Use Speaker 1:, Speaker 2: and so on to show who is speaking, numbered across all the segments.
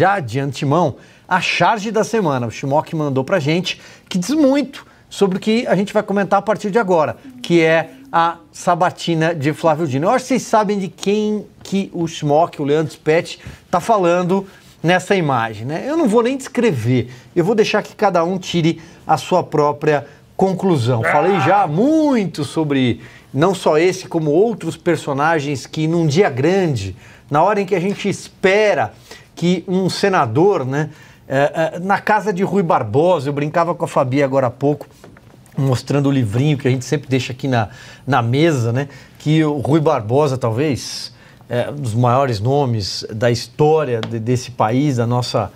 Speaker 1: Já de antemão, a charge da semana, o Shimok mandou pra gente, que diz muito sobre o que a gente vai comentar a partir de agora, que é a sabatina de Flávio Dino. Eu acho que vocês sabem de quem que o Schmock, o Leandro Spett, está falando nessa imagem. Né? Eu não vou nem descrever, eu vou deixar que cada um tire a sua própria conclusão. Falei já muito sobre não só esse, como outros personagens que num dia grande, na hora em que a gente espera que um senador, né? É, é, na casa de Rui Barbosa, eu brincava com a Fabi agora há pouco, mostrando o livrinho que a gente sempre deixa aqui na, na mesa, né? Que o Rui Barbosa, talvez, é, um dos maiores nomes da história de, desse país, da nossa.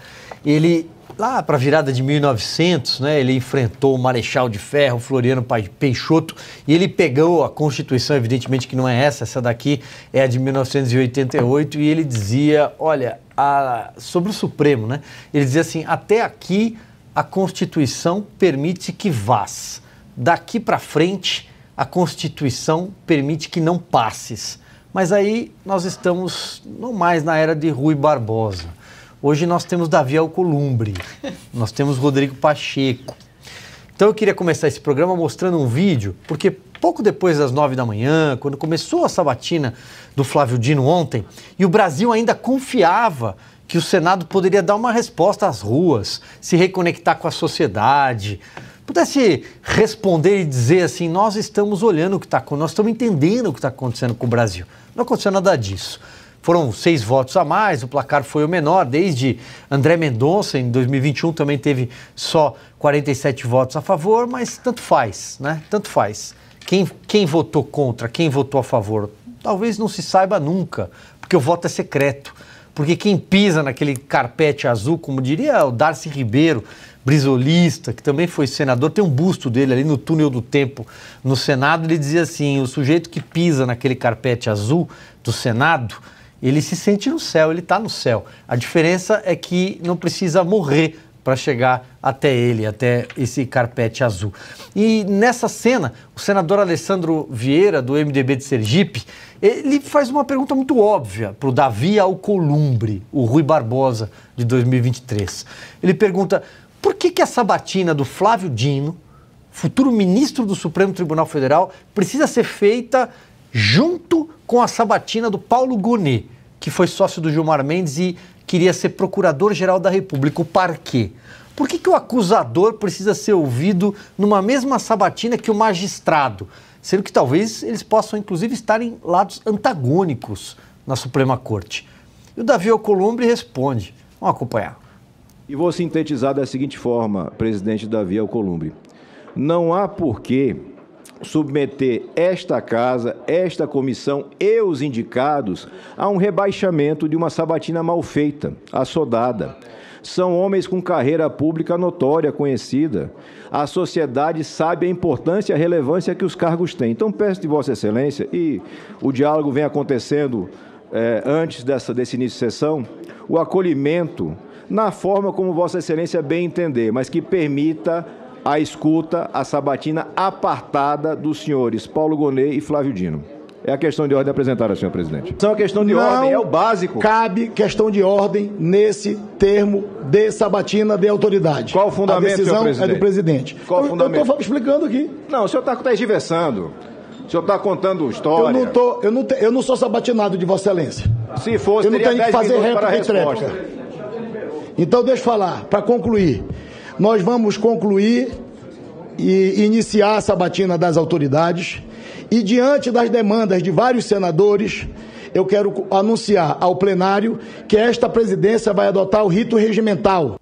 Speaker 1: Ele, lá para a virada de 1900, né? Ele enfrentou o Marechal de Ferro, Floriano Peixoto, e ele pegou a Constituição, evidentemente que não é essa, essa daqui é a de 1988, e ele dizia: olha, a, sobre o Supremo, né? Ele dizia assim: até aqui a Constituição permite que vás, daqui para frente a Constituição permite que não passes. Mas aí nós estamos não mais na era de Rui Barbosa. Hoje nós temos Davi Alcolumbre, nós temos Rodrigo Pacheco. Então eu queria começar esse programa mostrando um vídeo, porque pouco depois das nove da manhã, quando começou a sabatina do Flávio Dino ontem, e o Brasil ainda confiava que o Senado poderia dar uma resposta às ruas, se reconectar com a sociedade, pudesse responder e dizer assim: nós estamos olhando o que está acontecendo, nós estamos entendendo o que está acontecendo com o Brasil. Não aconteceu nada disso. Foram seis votos a mais, o placar foi o menor, desde André Mendonça, em 2021, também teve só 47 votos a favor, mas tanto faz, né? Tanto faz. Quem, quem votou contra, quem votou a favor, talvez não se saiba nunca, porque o voto é secreto. Porque quem pisa naquele carpete azul, como diria o Darcy Ribeiro, brisolista, que também foi senador, tem um busto dele ali no túnel do tempo no Senado, ele dizia assim: o sujeito que pisa naquele carpete azul do Senado, ele se sente no céu, ele está no céu. A diferença é que não precisa morrer para chegar até ele, até esse carpete azul. E nessa cena, o senador Alessandro Vieira, do MDB de Sergipe, ele faz uma pergunta muito óbvia para o Davi Alcolumbre, o Rui Barbosa de 2023. Ele pergunta: por que, que a sabatina do Flávio Dino, futuro ministro do Supremo Tribunal Federal, precisa ser feita junto com a sabatina do Paulo Gonet, que foi sócio do Gilmar Mendes e queria ser procurador-geral da República. O parquê. Por que, que o acusador precisa ser ouvido numa mesma sabatina que o magistrado? Sendo que talvez eles possam, inclusive, estar em lados antagônicos na Suprema Corte. E o Davi Alcolumbre responde. Vamos acompanhar. E vou
Speaker 2: sintetizar da seguinte forma, presidente Davi Alcolumbre. Não há porquê submeter esta casa, esta comissão e os indicados a um rebaixamento de uma sabatina mal feita, assodada. São homens com carreira pública notória, conhecida. A sociedade sabe a importância e a relevância que os cargos têm. Então, peço de Vossa Excelência, e o diálogo vem acontecendo eh, antes dessa, desse início de sessão, o acolhimento na forma como Vossa Excelência bem entender, mas que permita a escuta, a sabatina apartada dos senhores Paulo Gonê e Flávio Dino. É a questão de ordem apresentada, senhor presidente. São é a questão de Não ordem, é o básico. Cabe questão de ordem nesse termo de sabatina de autoridade. Qual o fundamento, a decisão senhor presidente? é do presidente. Qual o eu, fundamento? Eu estou explicando aqui. Não, o senhor está tá diversando. O senhor está contando história. Eu não, tô, eu, não te, eu não sou sabatinado de Vossa Excelência. Se fosse, eu não teria tenho que fazer réplica e tréplica. Então, deixa eu falar, para concluir. Nós vamos concluir e iniciar a sabatina das autoridades. E diante das demandas de vários senadores, eu quero anunciar ao plenário que esta presidência vai adotar o rito regimental.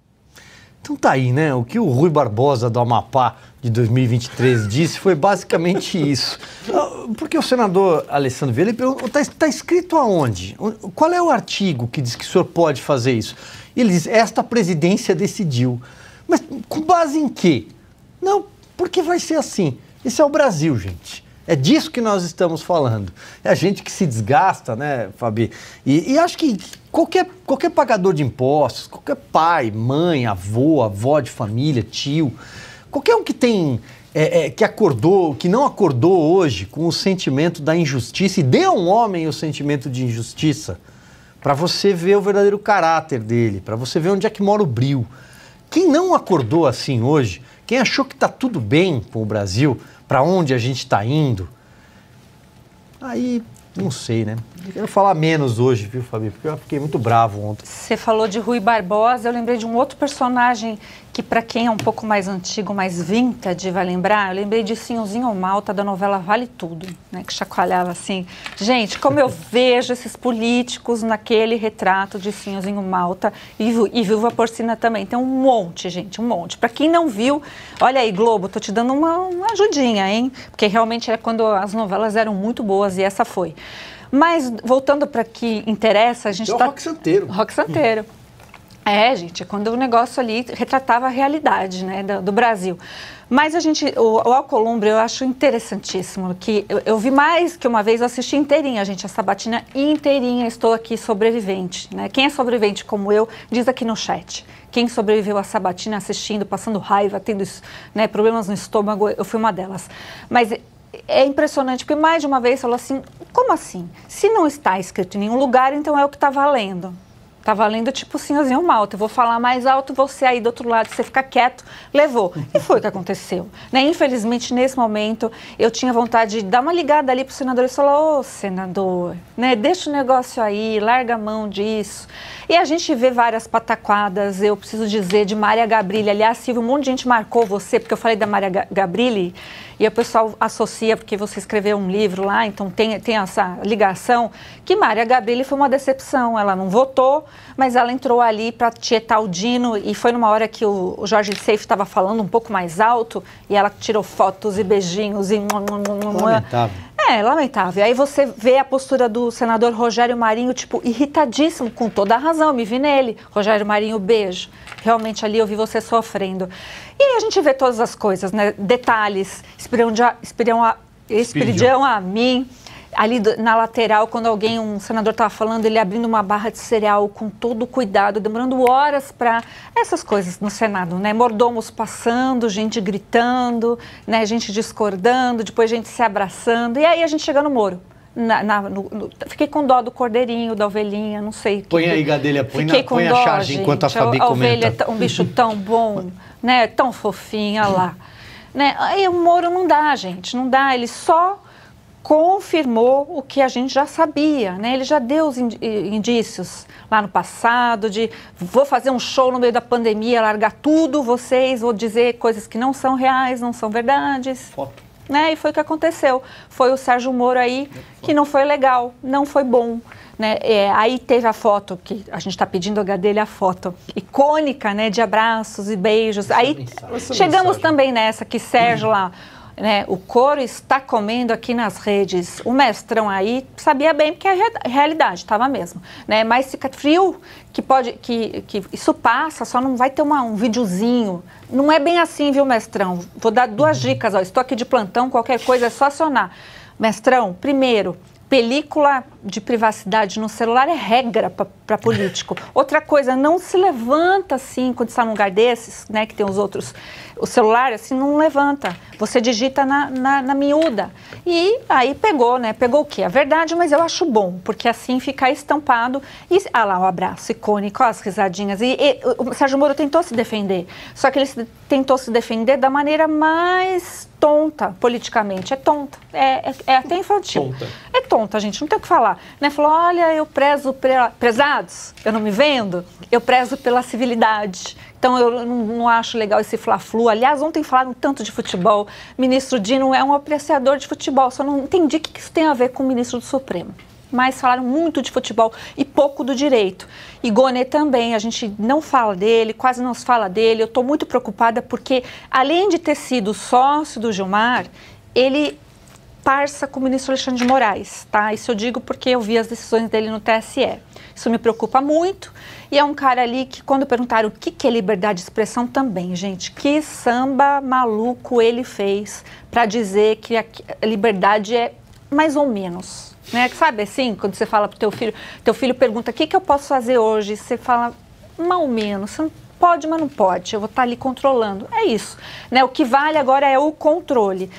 Speaker 1: Então tá aí, né? O que o Rui Barbosa do Amapá de 2023 disse foi basicamente isso. Ah, porque o senador Alessandro Vieira perguntou, está tá, escrito aonde? Qual é o artigo que diz que o senhor pode fazer isso? Ele diz, esta presidência decidiu. Mas com base em quê? Não, porque vai ser assim. Isso é o Brasil, gente. É disso que nós estamos falando. É a gente que se desgasta, né, Fabi? E, e, acho que qualquer, qualquer pagador de impostos, qualquer pai, mãe, avô, avó de família, tio, qualquer um que tem. É, é, que acordou, que não acordou hoje com o sentimento da injustiça e dê a um homem o sentimento de injustiça, para você ver o verdadeiro caráter dele, para você ver onde é que mora o brilho quem não acordou assim hoje, quem achou que está tudo bem com o Brasil, para onde a gente está indo, aí não sei, né? Eu quero falar menos hoje, viu, Fabi? Porque eu fiquei muito bravo ontem. Você
Speaker 3: falou de Rui Barbosa, eu lembrei de um outro personagem que, para quem é um pouco mais antigo, mais vintage, vai lembrar. Eu lembrei de Sinhozinho Malta, da novela Vale Tudo, né? Que chacoalhava assim. Gente, como eu vejo esses políticos naquele retrato de Sinhozinho Malta e, e Viúva Porcina também. Tem um monte, gente, um monte. Para quem não viu, olha aí, Globo, tô te dando uma, uma ajudinha, hein? Porque realmente é quando as novelas eram muito boas e essa foi. Mas voltando para que interessa, a gente está. É o tá rock santeiro. Rock santeiro. É, gente, é quando o negócio ali retratava a realidade né, do, do Brasil. Mas a gente, o, o Alcolumbre eu acho interessantíssimo, que eu, eu, vi mais que uma vez, eu assisti inteirinha, gente, a sabatina inteirinha, estou aqui sobrevivente. Né? Quem é sobrevivente como eu, diz aqui no chat. Quem sobreviveu à sabatina assistindo, passando raiva, tendo né, problemas no estômago, eu fui uma delas. Mas é impressionante, porque mais de uma vez falou assim: como assim? Se não está escrito em nenhum lugar, então é o que está valendo. Tá valendo tipo sinhazinho malta. Eu vou falar mais alto, você aí do outro lado, você fica quieto, levou. E foi o que aconteceu. Né? Infelizmente, nesse momento, eu tinha vontade de dar uma ligada ali pro senador e falar, ô oh, senador, né? Deixa o negócio aí, larga a mão disso. E a gente vê várias pataquadas, eu preciso dizer, de Maria Gabrilli. Aliás, Silvio, um monte de gente marcou você, porque eu falei da Maria Gabrilli e o pessoal associa porque você escreveu um livro lá, então tem, tem essa ligação, que Maria Gabrilli foi uma decepção. Ela não votou, mas ela entrou ali para tietar o Dino e foi numa hora que o, Jorge Seif estava falando um pouco mais alto e ela tirou fotos e beijinhos e... Lamentável. É, lamentável. Aí você vê a postura do senador Rogério Marinho, tipo, irritadíssimo, com toda a razão, me vi nele. Rogério Marinho, beijo. Realmente ali eu vi você sofrendo. E aí a gente vê todas as coisas, né? Detalhes, espirão, de, espirão a, a mim, ali na lateral, quando alguém, um senador estava falando, ele abrindo uma barra de cereal com todo cuidado, demorando horas para essas coisas no Senado, né? Mordomos passando, gente gritando, né? Gente discordando, depois gente se abraçando. E aí a gente chega no Moro. Na, na, no, no, fiquei com dó do cordeirinho, da ovelhinha, não sei. Põe que, a igadelha, põe, na, põe dó, a charge gente, enquanto a Fabi a, a comenta. ovelha é um bicho tão bom, né? Tão fofinha lá. Né? Aí o Moro não dá, gente, não dá. Ele só confirmou o que a gente já sabia, né? Ele já deu os eh, indícios lá no passado de vou fazer um show no meio da pandemia, largar tudo, vocês vou dizer coisas que não são reais, não são verdades. Foto. Né? E foi o que aconteceu. Foi o Sérgio Moro aí que não foi legal, não foi bom. Né? É, aí teve a foto, que a gente está pedindo a dele a foto icônica, né? De abraços e beijos. aí chegamos também nessa que Sérgio lá né, o couro está comendo aqui nas redes. O mestrão aí sabia bem porque é a realidade, estava mesmo. Né? Mas fica frio, que pode, que, que isso passa, só não vai ter uma, um videozinho. Não é bem assim, viu, mestrão? Vou dar duas uhum. dicas, ó. estou aqui de plantão, qualquer coisa é só acionar. Mestrão, primeiro, película de privacidade no celular é regra para político. Outra coisa, não se levanta assim quando está num lugar desses, né, que tem os outros o celular assim não levanta. Você digita na, na, na, miúda. E aí pegou, né? Pegou o quê? A verdade, mas eu acho bom, porque assim fica estampado. E, ah lá, o um abraço icônico, as risadinhas. E, e, o Sérgio Moro tentou se defender, só que ele se, tentou se defender da maneira mais tonta politicamente. É tonta. É, é, é até infantil. Tonta. É tonta, gente. Não tem o que falar. Né? Falou, olha, eu prezo pela... Prezados, eu não me vendo. Eu prezo pela civilidade então eu não acho legal esse fla-flu. Aliás, ontem falaram tanto de futebol. Ministro Dino é um apreciador de futebol, só não entendi o que isso tem a ver com o ministro do Supremo mas falaram muito de futebol e pouco do direito. E Gonê também, a gente não fala dele, quase não se fala dele. Eu estou muito preocupada porque, além de ter sido sócio do Gilmar, ele parça com o ministro Alexandre de Moraes, tá? Isso eu digo porque eu vi as decisões dele no TSE. Isso me preocupa muito. E é um cara ali que, quando perguntaram o que, que é liberdade de expressão, também, gente, que samba maluco ele fez para dizer que a liberdade é mais ou menos. Né? Sabe assim, quando você fala pro teu filho, teu filho pergunta o que, que eu posso fazer hoje, você fala, mais ou menos, você não pode, mas não pode, eu vou estar tá ali controlando. É isso. Né? O que vale agora é o controle.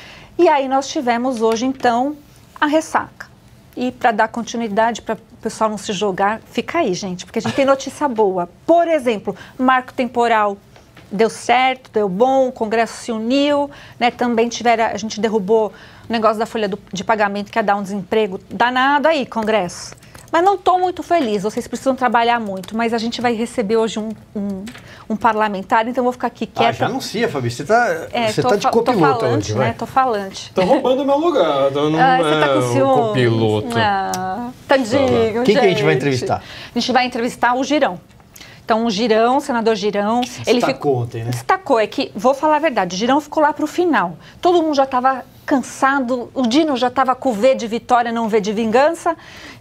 Speaker 3: E aí nós tivemos hoje, então, a ressaca. E para dar continuidade, para o pessoal não se jogar, fica aí, gente, porque a gente tem notícia boa. Por exemplo, marco temporal deu certo, deu bom, o Congresso se uniu, né? Também tiveram, a gente derrubou o negócio da folha do, de pagamento que ia dar um desemprego danado aí, Congresso. Mas não estou muito feliz, vocês precisam trabalhar muito. Mas a gente vai receber hoje um, um, um parlamentar, então vou ficar aqui ah, quieta. Ah, já
Speaker 1: anuncia, Fabi. Você está é, tá de copiloto hoje, Né? Estou
Speaker 3: falante. Estão
Speaker 1: roubando
Speaker 2: meu lugar. Tô num, ah, você está é com ciúme. Um copiloto.
Speaker 3: Ah, tadinho, tá Quem que a gente vai entrevistar? A gente vai entrevistar o Girão. Então, o Girão, o senador Girão. Destacou ele ficou, ontem, né? Destacou, é que, vou falar a verdade, o Girão ficou lá para o final. Todo mundo já estava cansado, o Dino já estava com V de vitória, não V de vingança,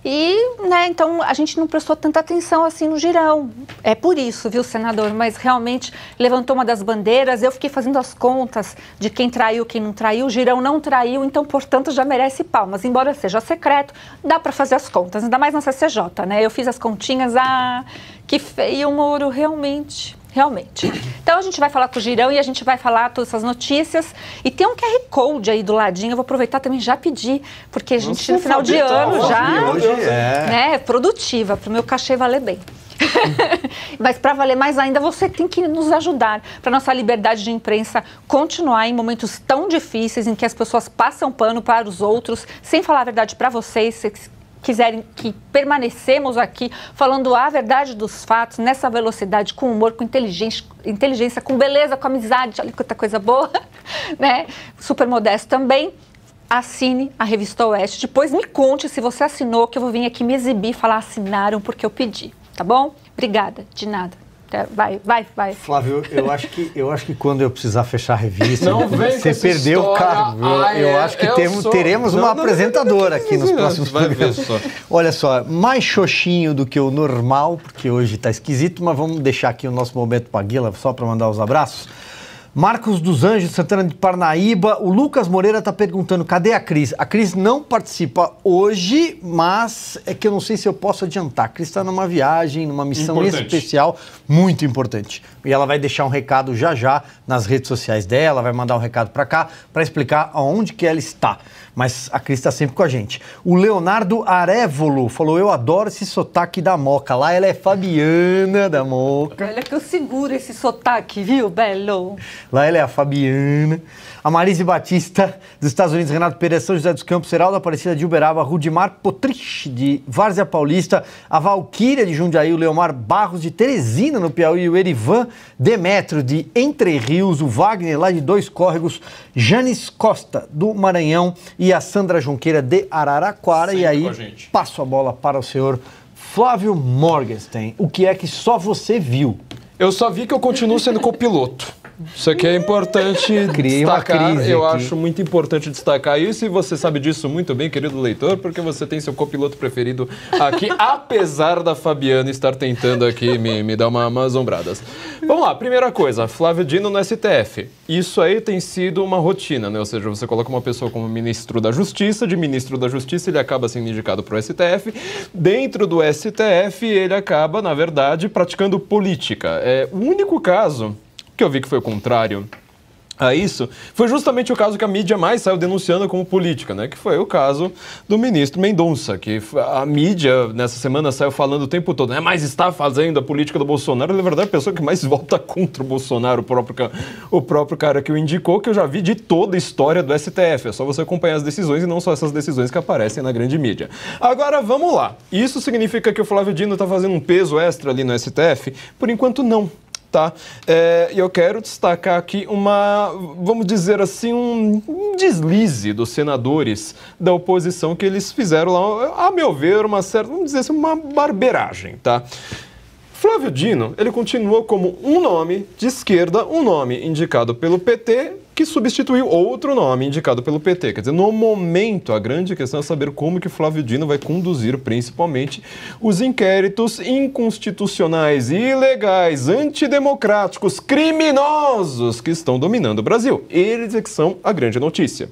Speaker 3: e, né, então a gente não prestou tanta atenção assim no girão. É por isso, viu, senador? Mas realmente levantou uma das bandeiras, eu fiquei fazendo as contas de quem traiu, quem não traiu, o girão não traiu, então, portanto, já merece palmas. Embora seja secreto, dá para fazer as contas, ainda mais na CCJ, né? Eu fiz as continhas, ah, que feio, Moro, realmente. Realmente. Então a gente vai falar com o Girão e a gente vai falar todas essas notícias. E tem um QR Code aí do ladinho, eu vou aproveitar também já pedir, porque a gente Nossa, no final de ano hoje, já hoje é. Né, é produtiva, para o meu cachê valer bem. Mas para valer mais ainda, você tem que nos ajudar para nossa liberdade de imprensa continuar em momentos tão difíceis em que as pessoas passam pano para os outros, sem falar a verdade para vocês, quiserem que permanecemos aqui falando a verdade dos fatos, nessa velocidade, com humor, com inteligência, inteligência com beleza, com amizade, olha quanta coisa boa, né? Super modesto também. Assine a Revista Oeste. Depois me conte se você assinou, que eu vou vir aqui me exibir e falar assinaram porque eu pedi, tá bom? Obrigada, de nada. É, vai, vai, vai. Flávio, eu
Speaker 1: acho que, eu acho que quando eu precisar fechar a revista, não você perdeu o cargo. Ah, eu, eu é, acho que eu temos, sou... teremos não, uma não, apresentadora aqui nos próximos programas. Só. Olha só, mais xoxinho do que o normal, porque hoje está esquisito, mas vamos deixar aqui o nosso momento para Guila só para mandar os abraços. Marcos dos Anjos, Santana de Parnaíba. O Lucas Moreira está perguntando: cadê a Cris? A Cris não participa hoje, mas é que eu não sei se eu posso adiantar. A Cris está numa viagem, numa missão importante. especial muito importante e ela vai deixar um recado já já nas redes sociais dela, vai mandar um recado para cá para explicar aonde que ela está. Mas a Cris está sempre com a gente. O Leonardo Arevolo falou: Eu adoro esse sotaque da Moca. Lá ela é Fabiana da Moca.
Speaker 3: Olha que eu seguro esse sotaque, viu, Belo?
Speaker 1: Lá ela é a Fabiana. A Marise Batista, dos Estados Unidos, Renato Pereira, São José dos Campos, Geraldo Aparecida de Uberaba, Rudimar Potrich, de Várzea Paulista, a Valquíria de Jundiaí, o Leomar Barros de Teresina, no Piauí, o Erivan Demétrio de Entre Rios, o Wagner lá de Dois Córregos, Janis Costa do Maranhão e a Sandra Junqueira de Araraquara. Sempre e aí passo a bola para o senhor
Speaker 2: Flávio Morgenstein. O que é que só você viu? Eu só vi que eu continuo sendo copiloto. Isso aqui é importante destacar. Eu acho muito importante destacar isso e você sabe disso muito bem, querido leitor, porque você tem seu copiloto preferido aqui, apesar da Fabiana estar tentando aqui me, me dar uma, umas ombradas. Vamos lá, primeira coisa, Flávio Dino no STF. Isso aí tem sido uma rotina, né? Ou seja, você coloca uma pessoa como ministro da Justiça, de ministro da Justiça ele acaba sendo indicado para o STF. Dentro do STF ele acaba, na verdade, praticando política. É o único caso que eu vi que foi o contrário a isso, foi justamente o caso que a mídia mais saiu denunciando como política, né? Que foi o caso do ministro Mendonça, que a mídia nessa semana saiu falando o tempo todo, né? Mas está fazendo a política do Bolsonaro. Na verdade, a pessoa que mais volta contra o Bolsonaro, o próprio, o próprio cara que o indicou, que eu já vi de toda a história do STF. É só você acompanhar as decisões e não só essas decisões que aparecem na grande mídia. Agora, vamos lá. Isso significa que o Flávio Dino está fazendo um peso extra ali no STF? Por enquanto, não tá? É, eu quero destacar aqui uma, vamos dizer assim, um deslize dos senadores da oposição que eles fizeram lá, a meu ver, uma certa, vamos dizer assim, uma barbeiragem, tá? Flávio Dino, ele continua como um nome de esquerda, um nome indicado pelo PT que substituiu outro nome indicado pelo PT. Quer dizer, no momento, a grande questão é saber como que Flávio Dino vai conduzir principalmente os inquéritos inconstitucionais, ilegais, antidemocráticos, criminosos que estão dominando o Brasil. Eles é que são a grande notícia.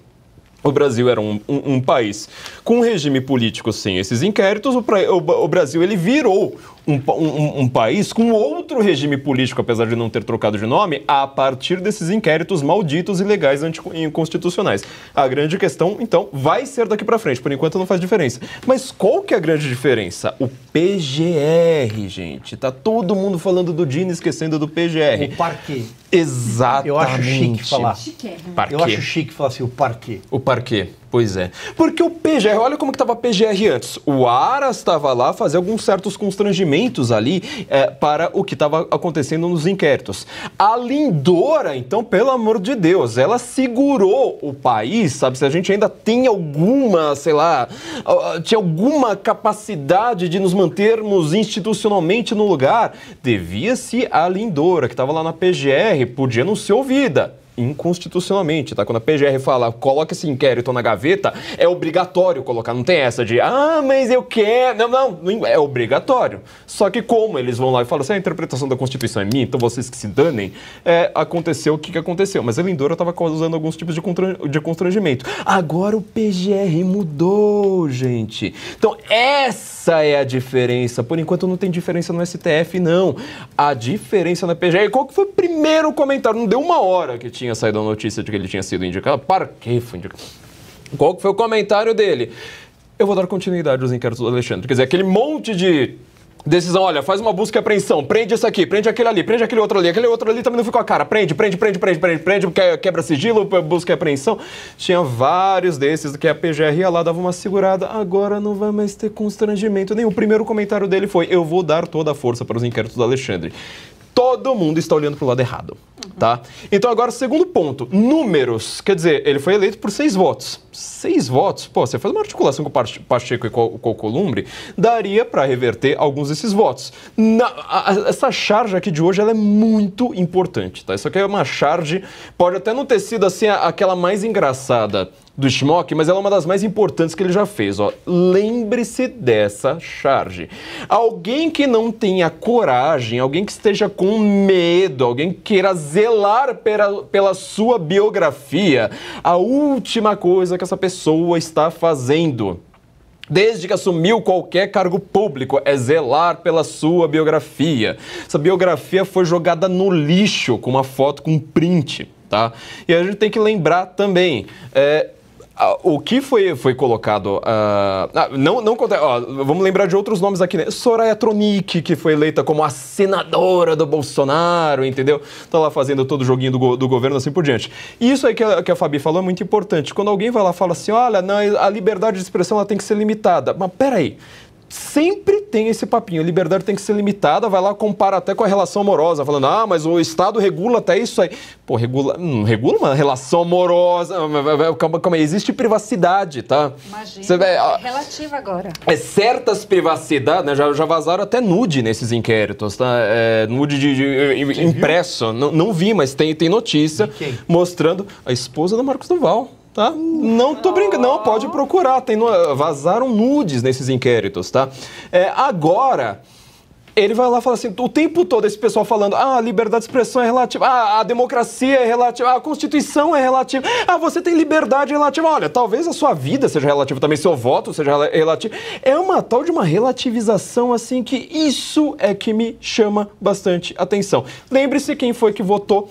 Speaker 2: O Brasil era um, um, um, país com regime político sem esses inquéritos. O, pra, o, o Brasil ele virou um, um, um, país com outro regime político, apesar de não ter trocado de nome, a partir desses inquéritos malditos, ilegais e inconstitucionais. A grande questão, então, vai ser daqui para frente. Por enquanto não faz diferença. Mas qual que é a grande diferença? O PGR, gente. Tá todo mundo falando do Dino esquecendo do PGR. O parquê. Exatamente. Eu acho chique falar. Chique. Né? Eu acho chique falar assim, o parquê. O parquê. Pois é. Porque o PGR, olha como que estava a PGR antes. O Aras estava lá fazer alguns certos constrangimentos ali é, para o que estava acontecendo nos inquéritos. A Lindora, então, pelo amor de Deus, ela segurou o país, sabe? Se a gente ainda tem alguma, sei lá, tinha alguma capacidade de nos mantermos institucionalmente no lugar, devia-se a Lindora, que estava lá na PGR, podia não ser ouvida inconstitucionalmente, tá? Quando a PGR fala, coloca esse inquérito na gaveta, é obrigatório colocar, não tem essa de, ah, mas eu quero. Não, não, é obrigatório. Só que como eles vão lá e falam, se assim, ah, a interpretação da Constituição é minha, então vocês que se danem, é, aconteceu o que, que aconteceu. Mas a Lindora estava causando alguns tipos de, de constrangimento. Agora o PGR mudou, gente. Então essa é a diferença. Por enquanto não tem diferença no STF, não. A diferença na PGR, qual que foi o primeiro comentário? Não deu uma hora que tinha tinha saído a notícia de que ele tinha sido indicado? Para que foi indicado? Qual foi o comentário dele? Eu vou dar continuidade aos inquéritos do Alexandre. Quer dizer, aquele monte de decisão, olha, faz uma busca e apreensão, prende isso aqui, prende aquele ali, prende aquele outro ali, aquele outro ali também não ficou a cara, prende, prende, prende, prende, prende, prende, é quebra sigilo, busca e apreensão. Tinha vários desses que a PGR ia lá, dava uma segurada, agora não vai mais ter constrangimento nenhum. O primeiro comentário dele foi, eu vou dar toda a força para os inquéritos do Alexandre todo mundo está olhando para o lado errado. Tá? Então, agora, o segundo ponto: números. Quer dizer, ele foi eleito por seis votos. Seis votos? Pô, você faz uma articulação com o Pacheco e com o Columbre, daria para reverter alguns desses votos. Na, a, a, essa charge aqui de hoje ela é muito importante. Tá? Isso aqui é uma charge, pode até não ter sido assim a, aquela mais engraçada do Schmock, mas ela é uma das mais importantes que ele já fez. Ó. Lembre-se dessa charge. Alguém que não tenha coragem, alguém que esteja com medo, alguém que queira zelar pela, pela sua biografia, a última coisa que essa pessoa está fazendo desde que assumiu qualquer cargo público, é zelar pela sua biografia. Essa biografia foi jogada no lixo com uma foto com um print. Tá? E a gente tem que lembrar também, é, ah, o que foi, foi colocado. Uh, não, não Vamos lembrar de outros nomes aqui, né? Soraya Tronic, que foi eleita como a senadora do Bolsonaro, entendeu? Tá lá fazendo todo o joguinho do, do governo, assim por diante. E isso aí que a, que a Fabi falou é muito importante. Quando alguém vai lá e fala assim: olha, não, a liberdade de expressão ela tem que ser limitada. Mas peraí sempre tem esse papinho. A liberdade tem que ser limitada, vai lá, compara até com a relação amorosa, falando, ah, mas o Estado regula até isso aí. Pô, regula, não hum, regula uma relação amorosa. Hum, hum, calma, calma aí, existe privacidade, tá? Imagina, Você, é,
Speaker 3: relativa agora.
Speaker 2: É, certas privacidades, né, já, já vazaram até nude nesses inquéritos, tá? É, nude de, de impresso, não, não, vi, mas tem, tem notícia mostrando a esposa do Marcos Duval tá? Não tô brincando, não, pode procurar. Tem, vazaram nudes nesses inquéritos, tá? É, agora ele vai lá e fala assim, o tempo todo esse pessoal falando, ah, a liberdade de expressão é relativa, ah, a democracia é relativa, ah, a Constituição é relativa, ah, você tem liberdade relativa. Olha, talvez a sua vida seja relativa também, seu voto seja relativo. É uma tal de uma relativização, assim, que isso é que me chama bastante atenção. Lembre-se quem foi que votou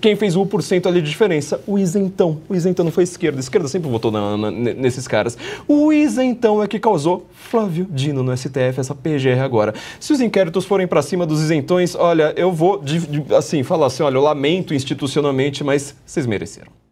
Speaker 2: quem fez o 1% ali de diferença? O isentão. O isentão não foi esquerda. A esquerda sempre votou na, na, nesses caras. O isentão é que causou Flávio Dino no STF, essa PGR agora. Se os inquéritos forem para cima dos isentões, olha, eu vou, de, de, assim, falar assim, olha, eu lamento institucionalmente, mas vocês mereceram.